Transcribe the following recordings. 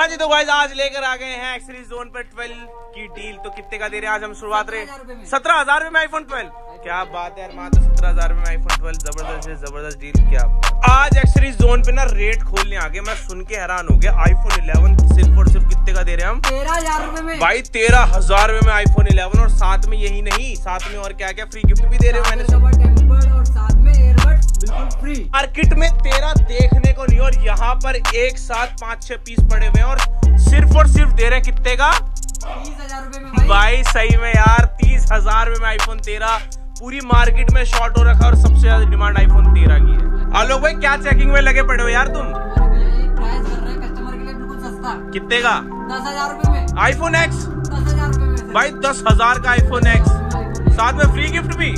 हाँ जी तो गाइज आज लेकर आ गए हैं एक्सरीज जोन पर 12 की डील तो कितने का दे रहे हैं आज हम शुरुआत रहे सत्रह हजार रूपए में आईफोन 12 क्या बात है यार तो सत्रह हजार रूपए में आईफोन 12 जबरदस्त है जबरदस्त डील क्या आज एक्सरीज जोन पे ना रेट खोलने आ गए मैं सुन के हैरान हो गया आईफोन 11 सिर्फ और सिर्फ कितने का दे रहे हैं हम तेरह हजार रूपए में भाई तेरह हजार रूपए में आईफोन इलेवन और साथ में यही नहीं साथ में और क्या क्या फ्री गिफ्ट भी दे रहे हो मैंने बिल्कुल फ्री मार्केट में तेरा देखने को नहीं और यहाँ पर एक साथ पाँच छह पीस पड़े हुए और सिर्फ और सिर्फ दे रहे कितने का भाई सही में यार तीस हजार में आईफोन तेरा पूरी मार्केट में शॉर्ट हो रखा और सबसे ज्यादा डिमांड आईफोन तेरह की है आलोक भाई क्या चेकिंग में लगे पड़े हो यार तुम कितने का दस हजार आईफोन एक्स दस हजार भाई दस हजार का आईफोन एक्स साथ में फ्री गिफ्ट भी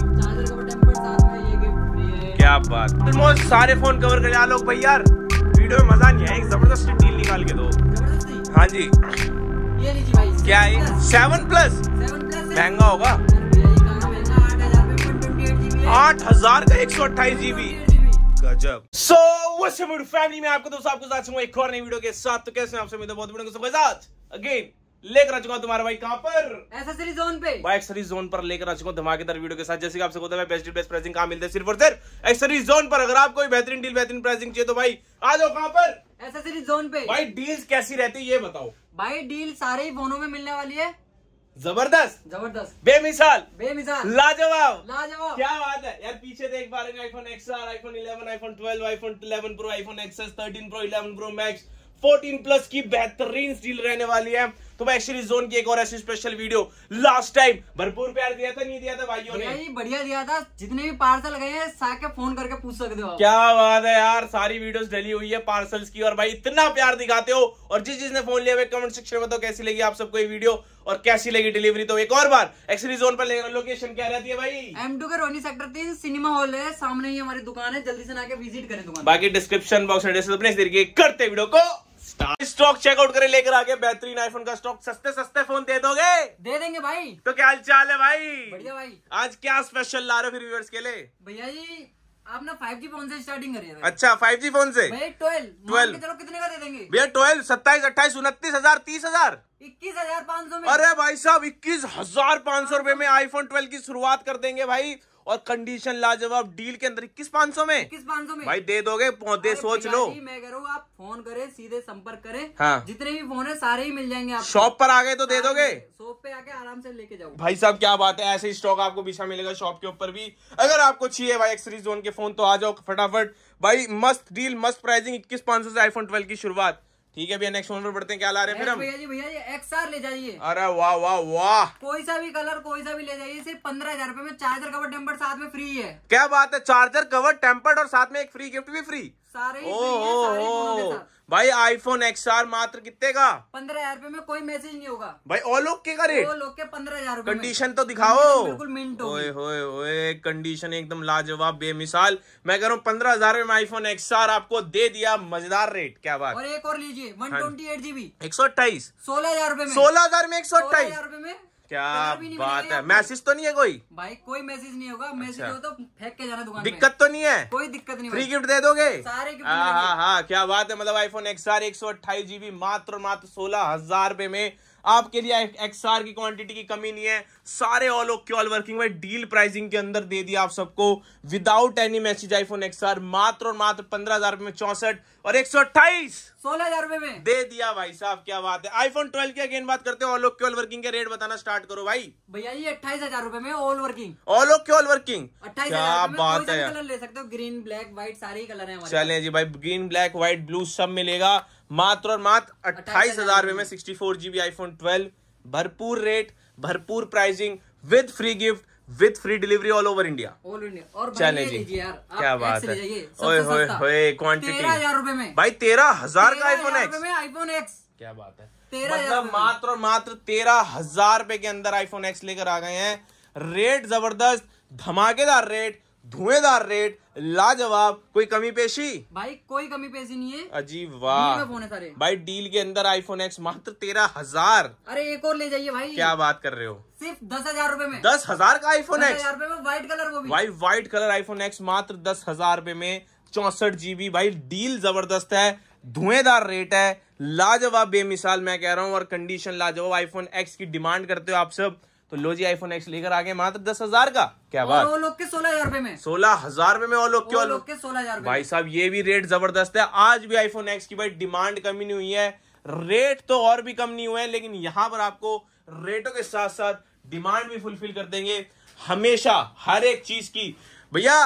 क्या बात ऑलमोस्ट सारे फोन कवर कर लोग भाई यार वीडियो में मजा नहीं आया एक जबरदस्त डील निकाल के दो हाँ जी ये भाई क्या है सेवन प्लस महंगा होगा आठ हजार का एक सौ अट्ठाईस जीबी गजब सो so, फैमिली में आपको दोस्तों आपको साथ एक और नई वीडियो के साथ तो कैसे आपसे मिलते तो बहुत बड़े साथ अगेन लेकर आ चुका तुम्हारा भाई कहाँ पर एक्सेसरी जोन पे भाई एक्सेसरी जोन पर लेकर आ चुका हूँ धमाकेदार वीडियो के साथ जैसे कि आपसे बोलते हैं बेस्ट बेस्ट प्राइसिंग कहाँ मिलते हैं सिर्फ और सिर्फ एक्सेसरी जोन पर अगर आपको बेहतरीन डील बेहतरीन प्राइसिंग चाहिए तो भाई आ जाओ कहाँ पर एक्सेसरी जोन पे भाई डील कैसी रहती है ये बताओ भाई डील सारे ही फोनों में मिलने वाली है जबरदस्त जबरदस्त बेमिसाल बेमिसाल लाजवाब लाजवाब क्या बात है यार पीछे देख पा रहे हैं iPhone XR iPhone 11 iPhone 12 iPhone 11 pro iPhone XS 13 pro 11 pro max 14 plus की बेहतरीन स्टील रहने वाली है तो मैं एक्चुअली जोन की एक और ऐसी स्पेशल वीडियो लास्ट टाइम भरपूर प्यार दिया था नहीं दिया था भाइयों ने बढ़िया दिया था जितने भी पार्सल गए हैं साके फोन करके पूछ सकते हो क्या बात है यार सारी वीडियोस डली हुई है पार्सल्स की और भाई इतना प्यार दिखाते हो और जिस जिसने फोन लिया कमेंट सेक्शन में बताओ तो कैसी लगी आप सबको ये वीडियो और कैसी लगी डिलीवरी तो एक और बार एक्सरी जोन पर लोकेशन क्या रहती है भाई M two K Rohini sector तीन सिनेमा हॉल है सामने ही हमारी दुकान है जल्दी से आके विजिट करें दुकान बाकी डिस्क्रिप्शन बॉक्स में अपने करते वीडियो को स्टॉक चेकआउट करें लेकर आगे बेहतरीन आईफोन का स्टॉक सस्ते सस्ते फोन दे दोगे दे देंगे भाई तो क्या हाल चाल है भाई बढ़िया भाई आज क्या स्पेशल ला रहे हो फिर व्यूअर्स के लिए भैया जी आपने 5G फोन से स्टार्टिंग करिए अच्छा 5G फोन से ट्वेल्व ट्वेल्व कितने का दे देंगे भैया ट्वेल्व सत्ताईस अट्ठाईस उनतीस हजार तीस हजार इक्कीस हजार पाँच सौ अरे भाई साहब इक्कीस हजार पाँच सौ रूपए में आईफोन ट्वेल्व की शुरुआत कर देंगे भाई और कंडीशन लाजवाब डील के अंदर इक्कीस पाँच सौ में किस पाँच सौ में भाई दे दोगे पौधे सोच लो मैं करूँ आप फोन करे सीधे संपर्क करे हाँ जितने भी फोन है सारे ही मिल जाएंगे आप शॉप पर आ गए तो दे दोगे शॉप पे आके आराम से लेके जाओ भाई साहब क्या बात है ऐसे स्टॉक आपको पीछा मिलेगा शॉप के ऊपर भी अगर आपको चाहिए भाई एक्सरीज जोन के फोन तो आ जाओ फटाफट भाई मस्त डील मस्त प्राइसिंग इक्कीस पांच सौ से आईफोन ट्वेल्व की शुरुआत ठीक है भैया नेक्स्ट फोन पर बढ़ते हैं क्या ला रहे हैं फिर हम भैया जी भैया जी आर ले जाइए अरे वाह वाह वाह कोई सा भी कलर कोई सा भी ले जाइए सिर्फ पंद्रह हजार रूपए में चार्जर कवर टेम्पर साथ में फ्री है क्या बात है चार्जर कवर टेम्पर्ड और साथ में एक फ्री गिफ्ट भी फ्री सारे ओ, ओ, ओ, भाई आईफोन आर मात्र कितने का पंद्रह हजार रूपए में कोई मैसेज नहीं होगा भाई ऑल के का रेट के पंद्रह हजार कंडीशन तो दिखाओ बिल्कुल मिनट ओए ओए कंडीशन एकदम लाजवाब बेमिसाल मैं कह रहा हूँ पंद्रह हजार में आईफोन आर आपको दे दिया मजेदार रेट क्या बात और एक और लीजिए वन ट्वेंटी एट जीबी एक सौ अट्ठाईस सोलह हजार रूपए सोलह हजार में एक सौ अट्ठाईस रूपए में क्या तो बात है मैसेज तो नहीं है कोई भाई कोई मैसेज नहीं होगा मैसेज अच्छा। हो तो फेंक के जाना दुकान दिक्कत तो नहीं है कोई दिक्कत नहीं फ्री गिफ्ट दे दोगे सारे हाँ, हाँ हाँ क्या बात है मतलब आईफोन एक्स आर एक सौ अट्ठाईस जीबी मात्र मात्र सोलह हजार रूपए में आपके लिए एक्सआर की क्वांटिटी की कमी नहीं है सारे ऑल ओके ऑल वर्किंग में डील प्राइसिंग के अंदर दे दिया आप सबको without any message iPhone XR मात्र और मात्र पंद्रह हजार रुपए में चौसठ और एक सौ अट्ठाईस सोलह हजार रुपए में दे दिया भाई साहब क्या बात है आईफोन ट्वेल्व की अगेन बात करते हैं ऑल ओके ऑल वर्किंग के रेट बताना स्टार्ट करो भाई भैया ये अट्ठाईस हजार रुपए में all working all okay all working अट्ठाईस क्या बात है कलर ले सकते हो ग्रीन ब्लैक व्हाइट सारे कलर है चले जी भाई ग्रीन ब्लैक व्हाइट ब्लू सब मिलेगा मात्र और मात्र अट्ठाईस हजार रुपए में sixty four GB iPhone twelve भरपूर रेट भरपूर pricing with free gift with free delivery all over India India चले जी क्या बात है ओए क्वांटिटी भाई तेरह हजार का आईफोन एक्स आईफोन एक्स क्या बात है मतलब मात्र और मात्र तेरह हजार रुपए के अंदर आईफोन एक्स लेकर आ गए हैं रेट जबरदस्त धमाकेदार रेट धुएंदार रेट लाजवाब कोई कमी पेशी भाई कोई कमी पेशी नहीं है अजीब वाह भाई डील के अंदर आईफोन एक्स मात्र तेरह हजार अरे एक और ले जाइए भाई क्या बात कर रहे हो सिर्फ दस हजार रूपए में दस हजार का आईफोन एक्स में व्हाइट कलर वो भी भाई व्हाइट कलर आईफोन एक्स मात्र दस हजार रूपए में चौसठ जीबी भाई डील जबरदस्त है धुएंदार रेट है लाजवाब बेमिसाल मैं कह रहा हूँ और कंडीशन लाजवाब आईफोन एक्स की डिमांड करते हो आप सब तो लो जी आईफोन एक्स लेकर आ गए मात्र दस हजार का क्या बात के सोलह हजार में सोलह हजार रुपए में लोग के सोलह हजार भाई साहब ये भी रेट जबरदस्त है आज भी आईफोन एक्स की भाई डिमांड कमी नहीं हुई है रेट तो और भी कम नहीं हुए हैं लेकिन यहाँ पर आपको रेटों के साथ साथ डिमांड भी फुलफिल कर देंगे हमेशा हर एक चीज की भैया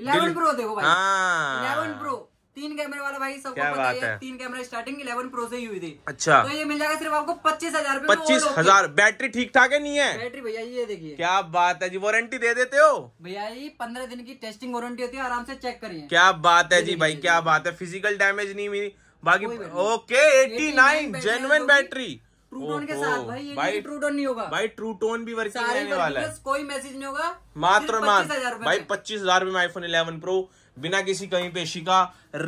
इलेवन प्रो देखो भाई हाँ। इलेवन प्रो तीन कैमरे वाला भाई सबको पता है, तीन कैमरा स्टार्टिंग इलेवन प्रो से ही हुई थी अच्छा तो ये मिल जाएगा सिर्फ आपको पच्चीस हजार पच्चीस हजार बैटरी ठीक ठाक है नहीं है बैटरी भैया ये देखिए क्या बात है जी वारंटी दे देते हो भैया ये पंद्रह दिन की टेस्टिंग वारंटी होती है आराम से चेक करिए क्या बात है जी भाई क्या बात है फिजिकल डैमेज नहीं मिली बाकी okay eighty nine genuine battery True Tone के साथ भाई ये भाई ट्रूटोन नहीं होगा भाई ट्रूटोन भी वर्किंग रहने वाला है कोई मैसेज नहीं होगा मात्र मात्र भाई पच्चीस हजार में आईफोन इलेवन प्रो बिना किसी कमी पेशी का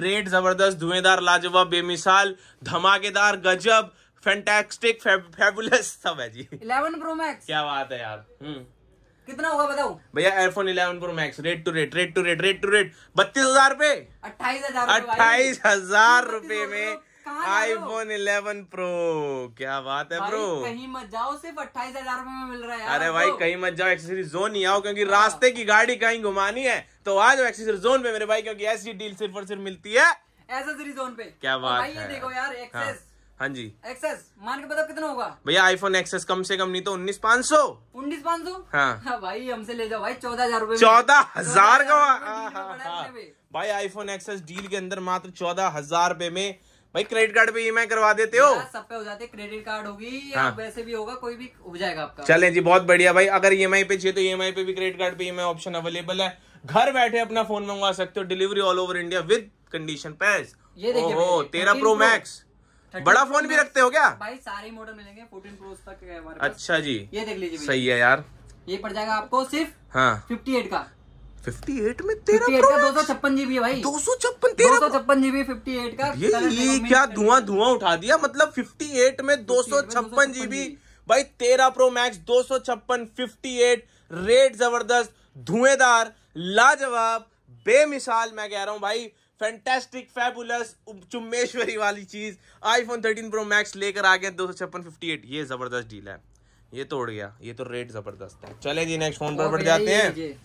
रेट जबरदस्त धुएंदार लाजवाब बेमिसाल धमाकेदार गजब फैंटेस्टिक फेबुलस सब है जी इलेवन प्रो मैक्स क्या बात है यार हम्म। कितना होगा बताओ भैया iPhone eleven pro max rate to rate rate to rate rate to rate बत्तीस हजार रूपए अट्ठाईस हजार अट्ठाईस हजार रूपए में आईफोन इलेवन प्रो क्या बात है प्रो कहीं मत जाओ सिर्फ अट्ठाईस हजार रूपए में मिल रहा है अरे भाई कहीं मत जाओ एक्सेसरी जोन नहीं आओ क्योंकि हाँ। रास्ते की गाड़ी कहीं घुमानी है तो आज एक्सेसरी जोन पे मेरे भाई क्योंकि ऐसी डील सिर्फ और सिर्फ मिलती है एक्सेसरी जोन पे क्या बात है देखो यार एक्सेस हाँ।, हाँ जी एक्सेस मान के बताओ कितना होगा भैया आईफोन एक्सेस कम से कम नहीं तो उन्नीस पाँच सौ उन्नीस पाँच सौ हाँ, हाँ भाई हमसे ले जाओ भाई चौदह हजार रूपए चौदह हजार का भाई आईफोन एक्सेस डील के अंदर मात्र चौदह हजार रूपए में भाई क्रेडिट कार्ड पे ई करवा देते हो सब पे हो जाते क्रेडिट कार्ड होगी हाँ। वैसे भी होगा कोई भी हो जाएगा आपका चलें जी बहुत बढ़िया भाई अगर ई e पे चाहिए तो ई e पे भी क्रेडिट कार्ड पे ई ऑप्शन अवेलेबल है घर बैठे अपना फोन मंगवा सकते हो delivery all over India with condition पैस ये देखिए तेरह प्रो मैक्स बड़ा फोन भी रखते हो क्या भाई सारे मॉडल मिलेंगे फोर्टीन प्रो तक अच्छा जी ये देख लीजिए सही है यार ये पड़ जाएगा आपको सिर्फ हाँ 58 का 58 में तेरा दो सौ छप्पन जीबी है दो सौ छप्पन जीबी उठा दिया मतलब 58 में दो सौ छप्पन जीबी भाई तेरह प्रो मैक्स दो सौ छप्पन फिफ्टी एट रेट जबरदस्त धुएंदार लाजवाब बेमिसाल मैं कह रहा हूँ भाई फैंटेस्टिक फैबुलस चुम्बेश्वरी वाली चीज आईफोन 13 प्रो मैक्स लेकर आ गया दो सौ छप्पन फिफ्टी एट ये जबरदस्त डील है ये तोड़ गया ये तो रेट जबरदस्त है चले जी नेक्स्ट फोन पर बढ़ जाते हैं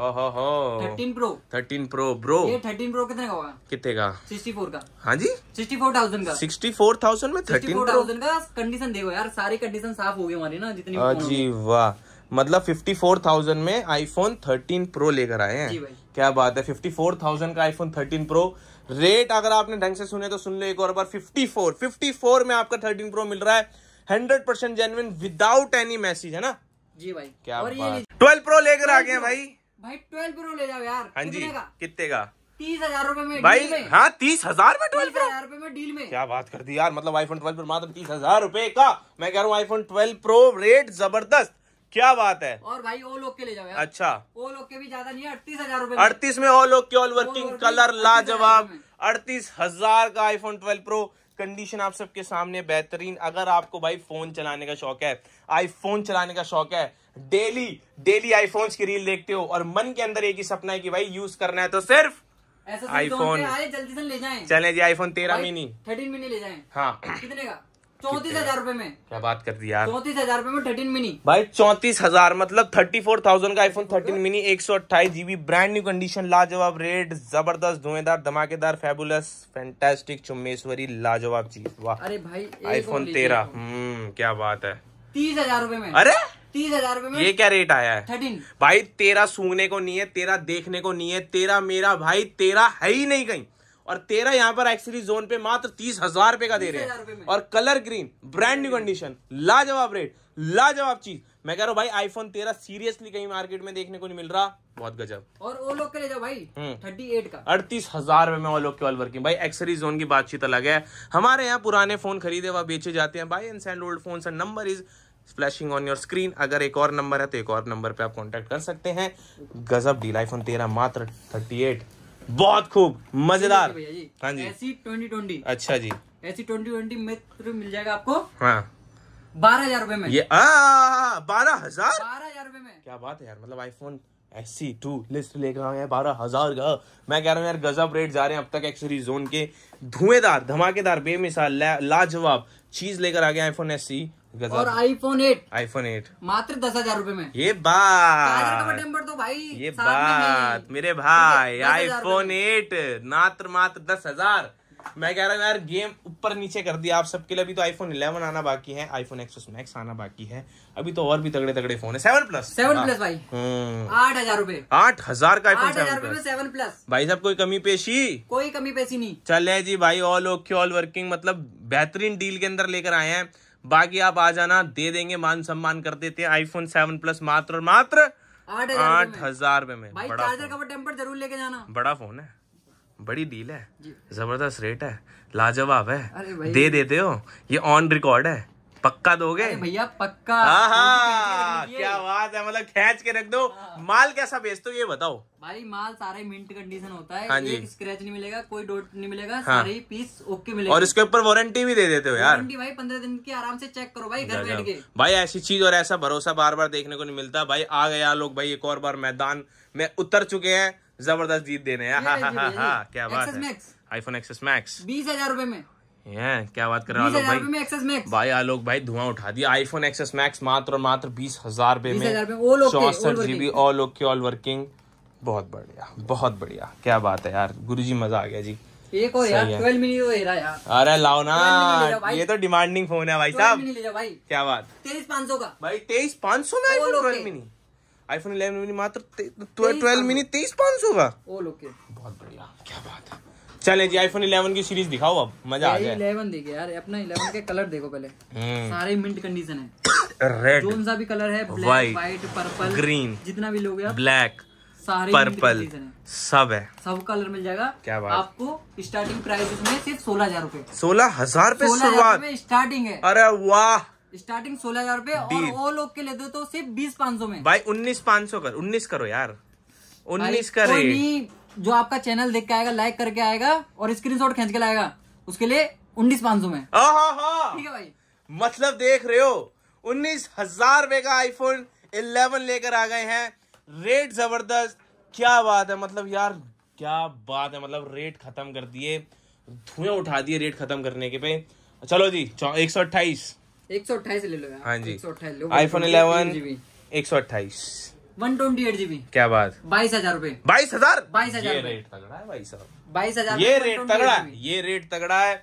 thirteen pro thirteen pro bro ये थर्टीन प्रो कितने का होगा कितने का सिक्सटी फोर का हाँ जी सिक्सटी फोर थाउजेंड का सिक्सटी फोर थाउजेंड में थर्टी फोर थाउजेंड का कंडीशन देखो यार सारे कंडीशन साफ हो गए हमारी ना जितनी जी वाह मतलब 54,000 में आईफोन 13 प्रो लेकर आए हैं क्या बात है 54,000 का आईफोन 13 प्रो रेट अगर आपने ढंग से सुने तो सुन लो एक और बार 54 54 में आपका 13 प्रो मिल रहा है 100 percent genuine without any message है ना जी भाई क्या बात 12 प्रो लेकर आ गए भाई भाई ट्वेल्व प्रो ले जाओ यार हाँ जी कितने का तीस हजार रूपए में भाई हाँ तीस हजार में ट्वेल्व प्रो हजार में डील में क्या बात कर दी यार मतलब आईफोन ट्वेल्व प्रो मात्र तीस हजार रूपए का मैं कह रहा हूँ आईफोन ट्वेल्व प्रो रेट जबरदस्त क्या बात है और भाई ओ लोग के ले जाओ यार। अच्छा ओ लोग के भी ज्यादा नहीं है अड़तीस हजार रूपए अड़तीस में ओ लोग के ऑल वर्किंग कलर लाजवाब अड़तीस हजार का आईफोन ट्वेल्व प्रो कंडीशन आप सबके सामने बेहतरीन अगर आपको भाई फोन चलाने का शौक है आईफोन चलाने का शौक है डेली डेली आईफोन्स की रील देखते हो और मन के अंदर एक ही सपना है कि भाई यूज करना है तो सिर्फ आईफोन जल्दी से ले जाए चले जी आईफोन तेरह मिनी थर्टीन मिनी ले जाए हाँ कितने का चौतीस हजार रूपए में क्या बात कर दी यार चौतीस हजार रूपए में थर्टीन मिनी भाई चौतीस हजार मतलब थर्टी फोर थाउजेंड का आईफोन थर्टीन मिनी एक सौ अट्ठाईस जीबी ब्रांड न्यू कंडीशन लाजवाब रेड जबरदस्त धुएंदार धमाकेदार फेबुलस फैंटेस्टिक चुम्बेश्वरी लाजवाब चीज वाह अरे भाई आईफोन तेरह हम्म, क्या बात है तीस हजार रूपए में अरे तीस हजार रूपए ये क्या रेट आया है थर्टीन भाई तेरा सूंघने को नहीं है तेरा देखने को नहीं है तेरा मेरा भाई तेरा है ही नहीं कहीं और तेरा यहाँ पर एक्सरी जोन पे मात्र तीस हजार रुपए का दे रहे हैं और colour green brand new condition लाजवाब रेट लाजवाब चीज मैं कह रहा हूँ भाई आईफोन तेरा सीरियसली कहीं मार्केट में देखने को नहीं मिल रहा बहुत गजब और वो लोग के ले जाओ भाई थर्टी हम्म। एट का अड़तीस हजार में वो लोग ऑल वर्किंग भाई एक्सरी जोन की बातचीत अलग है हमारे यहाँ पुराने फोन खरीदे व बेचे जाते हैं भाई and old phone number is flashing on your screen अगर एक और नंबर है तो एक और नंबर पे आप कांटेक्ट कर सकते हैं गजब डील आईफोन तेरह मात्र थर्टी एट बहुत खूब मजेदार हाँ जी ऐसी ट्वेंटी ट्वेंटी अच्छा जी ऐसी ट्वेंटी ट्वेंटी मित्र मिल जाएगा आपको हाँ बारह हजार रूपए में ये बारह हजार बारह हजार रूपए में क्या बात है यार मतलब आईफोन एस टू लिस्ट लेकर आए बारह हजार का मैं कह रहा हूँ यार गजब रेट जा रहे हैं अब तक एक्सरी जोन के धुएंदार धमाकेदार बेमिसाल लाजवाब चीज लेकर आ गया आईफोन एस और आईफोन एट आईफोन एट मात्र दस हजार रूपए में ये बात तो भाई ये बात मेरे भाई आईफोन एट मात्र मात्र दस हजार मैं कह रहा हूँ यार गेम ऊपर नीचे कर दिया आप सबके लिए अभी तो आईफोन 11 आना बाकी है आईफोन एक्सप्रेस मैक्स आना बाकी है अभी तो और भी तगड़े तगड़े फोन है सेवन प्लस सेवन प्लस भाई हम्म। आठ हजार रूपए आठ हजार का iPhone seven plus seven plus भाई साहब कोई कमी पेशी कोई कमी पेशी नहीं चले जी भाई ऑल ओके ऑल वर्किंग मतलब बेहतरीन डील के अंदर लेकर आए हैं बाकी आप आ जाना दे देंगे मान सम्मान कर देते हैं आईफोन सेवन प्लस मात्र और मात्र आठ हजार रुपए में बड़ा टेम्पर जरूर लेके जाना बड़ा फोन है बड़ी डील है जबरदस्त रेट है लाजवाब है दे देते हो ये ऑन रिकॉर्ड है पक्का दोगे भैया पक्का क्या बात है मतलब खेच के रख दो हाँ। माल कैसा बेच हो ये बताओ भाई माल सारे मिंट कंडीशन होता है हाँ जी एक स्क्रैच नहीं मिलेगा कोई डोट नहीं मिलेगा हाँ। सारे पीस ओके मिलेगा और इसके ऊपर वारंटी भी दे देते हो यार वारंटी भाई पंद्रह दिन की आराम से चेक करो भाई घर बैठ के भाई ऐसी चीज और ऐसा भरोसा बार बार देखने को नहीं मिलता भाई आ गया लोग भाई एक और बार मैदान में उतर चुके हैं जबरदस्त जीत देने हाँ, हाँ, क्या बात है आईफोन एक्सेस मैक्स बीस हजार रूपए में है क्या बात कर रहे हैं आलोक भाई भाई आलोक भाई धुआं उठा दिया आईफोन एक्सेस मैक्स मात्र और मात्र बीस हजार रुपए में चौसठ GB all okay all working बहुत बढ़िया बहुत बढ़िया क्या बात है यार गुरु जी मजा आ गया जी एक और यार यार अरे लाओ ना ये तो डिमांडिंग फोन है भाई साहब क्या बात तेईस पाँच सौ का भाई तेईस पाँच सौ मिनी आईफोन इलेवन मिनी मात्र ट्वेल्व मिनी तेईस पाँच सौ का बहुत बढ़िया क्या बात है चले जी आईफोन इलेवन की सीरीज दिखाओ अब मजा आ जाए इलेवन देखे यार अपना इलेवन के कलर देखो पहले हम्म। सारे मिंट कंडीशन है रेड कौन सा भी कलर है ब्लैक व्हाइट पर्पल ग्रीन जितना भी लोग ब्लैक सारे पर्पल सब है सब कलर मिल जाएगा क्या बात आपको स्टार्टिंग प्राइस में सिर्फ सोलह हजार रूपए सोलह हजार रूपए शुरुआत स्टार्टिंग है अरे वाह स्टार्टिंग सोलह हजार रूपए और वो लोग के लेते हो तो सिर्फ बीस पाँच सौ में भाई उन्नीस पाँच सौ कर उन्नीस करो यार उन्नीस करो जो आपका चैनल देख के आएगा लाइक करके आएगा और स्क्रीनशॉट खींच के लाएगा उसके लिए उन्नीस पांच सौ में ठीक है भाई मतलब देख रहे हो उन्नीस हजार रुपए का आईफोन इलेवन लेकर आ गए हैं रेट जबरदस्त क्या बात है मतलब यार क्या बात है मतलब रेट खत्म कर दिए धुएं उठा दिए रेट खत्म करने के पे चलो जी एक सौ अट्ठाईस एक सौ अट्ठाईस ले लो हाँ जी एक सौ अट्ठाईस आईफोन इलेवन एक सौ अट्ठाईस वन ट्वेंटी एट जीबी क्या बात बाईस हजार रूपए बाईस हजार बाईस हजार रेट तगड़ा है भाई साहब बाईस हजार ये रेट तगड़ा है ये रेट तगड़ा है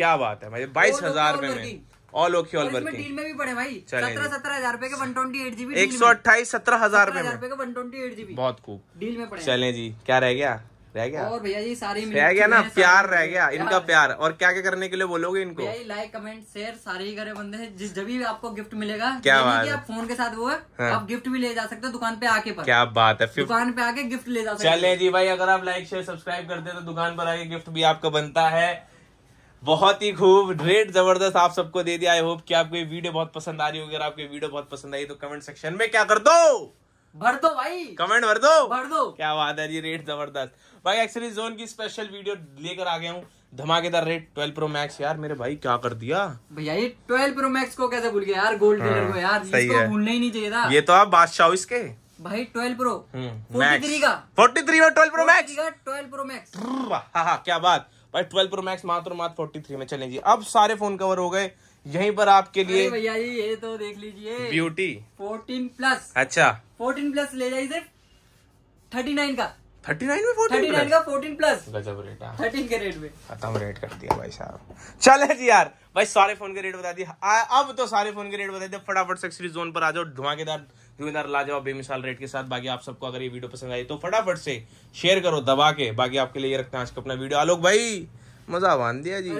क्या बात है भाई बाईस हजार रूपए तो में all okay all working deal में भी पड़े भाई सत्रह सत्रह हजार रूपए के वन ट्वेंटी एट जीबी एक सौ अट्ठाईस सत्रह हजार रूपए में वन ट्वेंटी एट जीबी बहुत खूब डील में पड़े चले जी क्या रह गया रह गया और भैया जी सारी रह गया ना प्यार रह गया इनका प्यार और क्या क्या करने के लिए बोलोगे इनको लाइक कमेंट शेयर सारे ही करे बंदे जिस जब भी आपको गिफ्ट मिलेगा क्या बात आप फोन के साथ वो है हाँ। आप गिफ्ट भी ले जा सकते हो दुकान पे आके पर क्या बात है दुकान पे आके गिफ्ट ले जा सकते चले जी भाई अगर आप लाइक शेयर सब्सक्राइब करते तो दुकान पर आके गिफ्ट भी आपका बनता है बहुत ही खूब रेट जबरदस्त आप सबको दे दिया आई होप कि आपको ये वीडियो बहुत पसंद आ रही होगी अगर आपको वीडियो बहुत पसंद आई तो कमेंट सेक्शन में क्या कर दो भर दो भाई कमेंट भर दो भर दो क्या बात है जी रेट जबरदस्त भाई एक्सरी जोन की स्पेशल वीडियो लेकर आ गया हूँ धमाकेदार रेट ट्वेल्व प्रो मैक्स यार मेरे भाई क्या कर दिया भैया ये ट्वेल्व प्रो मैक्स को कैसे भूल गया यार गोल्ड कलर हाँ, को यार सही इसको भूलना ही नहीं चाहिए था ये तो आप बादशाह इसके भाई ट्वेल्व प्रो फोर्टी थ्री का फोर्टी थ्री और twelve pro max twelve pro max हाँ क्या बात भाई ट्वेल्व प्रो मैक्स मात्र मात्र फोर्टी थ्री में चलेंगे अब सारे फोन कवर हो गए यहीं पर आपके लिए भैया जी ये तो देख लीजिए ब्यूटी फोर्टीन प्लस अच्छा फोर्टीन प्लस ले जाइए सिर्फ थर्टी नाइन का थर्टी नाइन में का रेट में जी यार भाई सारे फोन के रेट बता दिए अब तो सारे फोन के रेट बता फटाफट से जोन पर आ जाओ बेमिसाल रेट के साथ बाकी आप सबको अगर ये वीडियो पसंद आई तो फटाफट से शेयर करो दबा के बाकी आपके लिए ये रखते हैं आज का अपना वीडियो आलोक भाई मजा बांध दिया जी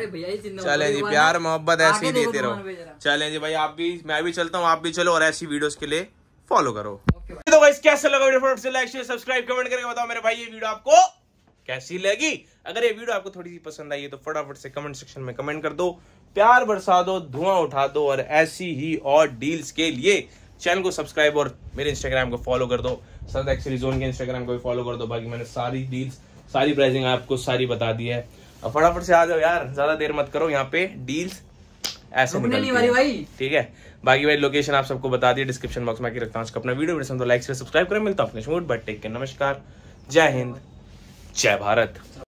चले जी प्यार मोहब्बत ऐसे ही देते तो रहो चले जी भाई आप भी मैं भी चलता हूँ आप भी चलो और ऐसी वीडियोस के लिए फॉलो करो तो गाइस कैसा लगा video like share subscribe comment करके बताओ मेरे भाई ये वीडियो आपको कैसी लगी अगर ये वीडियो आपको थोड़ी सी पसंद आई है तो फटाफट से कमेंट सेक्शन में कमेंट कर दो प्यार बरसा दो धुआं उठा दो और ऐसी ही और डील्स के लिए चैनल को सब्सक्राइब और मेरे इंस्टाग्राम को फॉलो कर दो सर एक्सरी जोन के इंस्टाग्राम को भी फॉलो कर दो बाकी मैंने सारी डील्स सारी प्राइसिंग आपको सारी बता दी है अब फटाफट से आ जाओ यार ज्यादा देर मत करो यहाँ पे डील्स ऐसे भाई ठीक है बाकी भाई लोकेशन आप सबको बता दिए डिस्क्रिप्शन बॉक्स में रखता हूँ अपना वीडियो तो लाइक से सब्सक्राइब करें मिलता हूँ अपने बट टेक केयर नमस्कार जय हिंद जय भारत